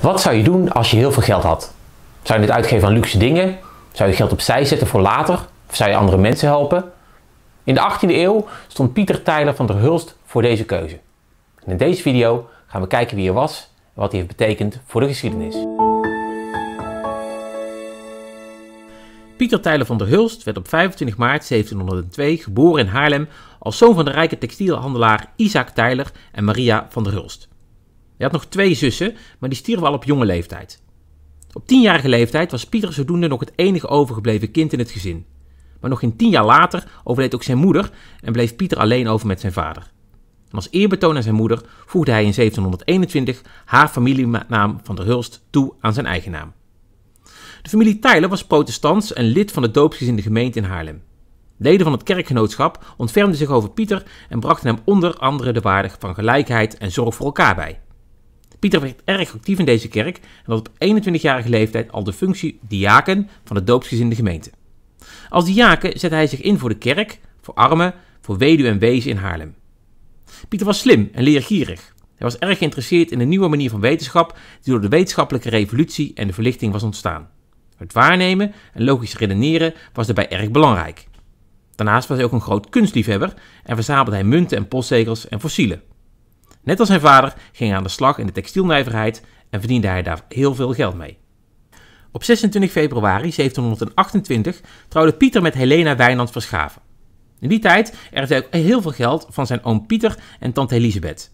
Wat zou je doen als je heel veel geld had? Zou je het uitgeven aan luxe dingen? Zou je geld opzij zetten voor later? Of zou je andere mensen helpen? In de 18e eeuw stond Pieter Tijler van der Hulst voor deze keuze. in deze video gaan we kijken wie hij was en wat hij heeft betekend voor de geschiedenis. Pieter Tijler van der Hulst werd op 25 maart 1702 geboren in Haarlem als zoon van de rijke textielhandelaar Isaac Tijler en Maria van der Hulst. Hij had nog twee zussen, maar die stierven al op jonge leeftijd. Op tienjarige leeftijd was Pieter zodoende nog het enige overgebleven kind in het gezin. Maar nog geen tien jaar later overleed ook zijn moeder en bleef Pieter alleen over met zijn vader. En als eerbetoon aan zijn moeder voegde hij in 1721 haar familienaam van der Hulst toe aan zijn eigen naam. De familie Tyler was protestants en lid van de doopsgezinde gemeente in Haarlem. Leden van het kerkgenootschap ontfermden zich over Pieter en brachten hem onder andere de waarde van gelijkheid en zorg voor elkaar bij. Pieter werd erg actief in deze kerk en had op 21-jarige leeftijd al de functie diaken van het doopsgezinde gemeente. Als diaken zette hij zich in voor de kerk, voor armen, voor weduwen en wezen in Haarlem. Pieter was slim en leergierig. Hij was erg geïnteresseerd in de nieuwe manier van wetenschap die door de wetenschappelijke revolutie en de verlichting was ontstaan. Het waarnemen en logisch redeneren was daarbij erg belangrijk. Daarnaast was hij ook een groot kunstliefhebber en verzamelde hij munten en postzegels en fossielen. Net als zijn vader ging hij aan de slag in de textielnijverheid en verdiende hij daar heel veel geld mee. Op 26 februari 1728 trouwde Pieter met Helena Wijnand Verschaven. In die tijd erfde hij ook heel veel geld van zijn oom Pieter en tante Elisabeth.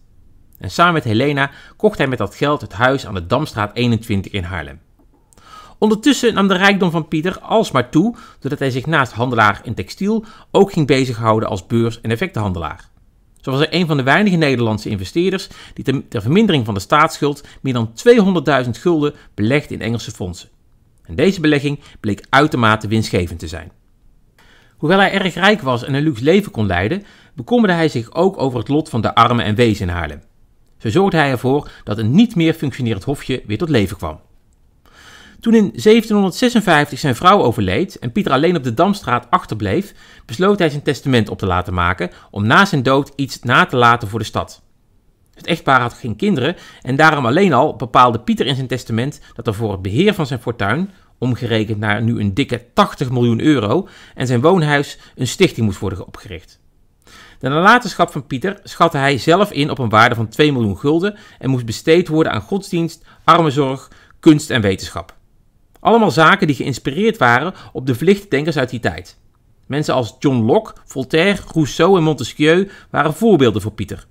En samen met Helena kocht hij met dat geld het huis aan de Damstraat 21 in Haarlem. Ondertussen nam de rijkdom van Pieter alsmaar toe doordat hij zich naast handelaar in textiel ook ging bezighouden als beurs- en effectenhandelaar. Zo was hij een van de weinige Nederlandse investeerders die ter, vermindering van de staatsschuld meer dan 200.000 gulden belegd in Engelse fondsen. En deze belegging bleek uitermate winstgevend te zijn. Hoewel hij erg rijk was en een luxe leven kon leiden, bekommerde hij zich ook over het lot van de armen en wezen in Haarlem. Zo zorgde hij ervoor dat een niet meer functionerend hofje weer tot leven kwam. Toen in 1756 zijn vrouw overleed en Pieter alleen op de Damstraat achterbleef, besloot hij zijn testament op te laten maken om na zijn dood iets na te laten voor de stad. Het echtpaar had geen kinderen en daarom alleen al bepaalde Pieter in zijn testament dat er voor het beheer van zijn fortuin, omgerekend naar nu een dikke 80 miljoen euro, en zijn woonhuis een stichting moest worden opgericht. De nalatenschap van Pieter schatte hij zelf in op een waarde van 2 miljoen gulden en moest besteed worden aan godsdienst, armenzorg, kunst en wetenschap. Allemaal zaken die geïnspireerd waren op de vlichtdenkers uit die tijd. Mensen als John Locke, Voltaire, Rousseau en Montesquieu waren voorbeelden voor Pieter.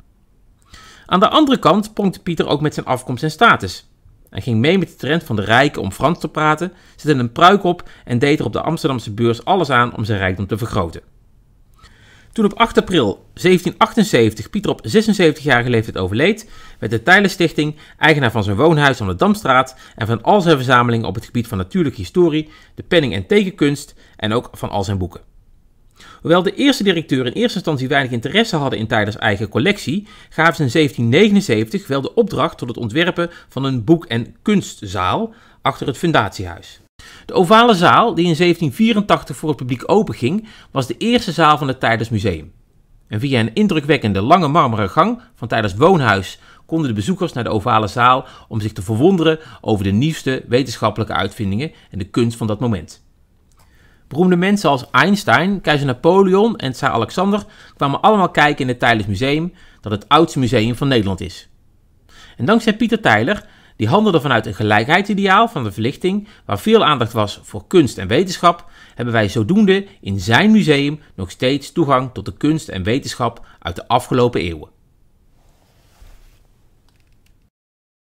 Aan de andere kant pronkte Pieter ook met zijn afkomst en status. Hij ging mee met de trend van de rijken om Frans te praten, zette een pruik op en deed er op de Amsterdamse beurs alles aan om zijn rijkdom te vergroten. Toen op 8 april 1778 Pieter op 76-jarige leeftijd overleed, werd de Stichting eigenaar van zijn woonhuis aan de Damstraat en van al zijn verzamelingen op het gebied van natuurlijke historie, de penning- en tekenkunst en ook van al zijn boeken. Hoewel de eerste directeur in eerste instantie weinig interesse hadden in Tylers eigen collectie, gaven ze in 1779 wel de opdracht tot het ontwerpen van een boek- en kunstzaal achter het fundatiehuis. De ovale zaal, die in 1784 voor het publiek openging, was de eerste zaal van het tijdens Museum. En via een indrukwekkende lange marmeren gang van tijdens Woonhuis konden de bezoekers naar de ovale zaal om zich te verwonderen over de nieuwste wetenschappelijke uitvindingen en de kunst van dat moment. Beroemde mensen als Einstein, keizer Napoleon en tsaar Alexander kwamen allemaal kijken in het tijdens Museum, dat het oudste museum van Nederland is. En dankzij Pieter Tijler die handelde vanuit een gelijkheidsideaal van de verlichting, waar veel aandacht was voor kunst en wetenschap, hebben wij zodoende in zijn museum nog steeds toegang tot de kunst en wetenschap uit de afgelopen eeuwen.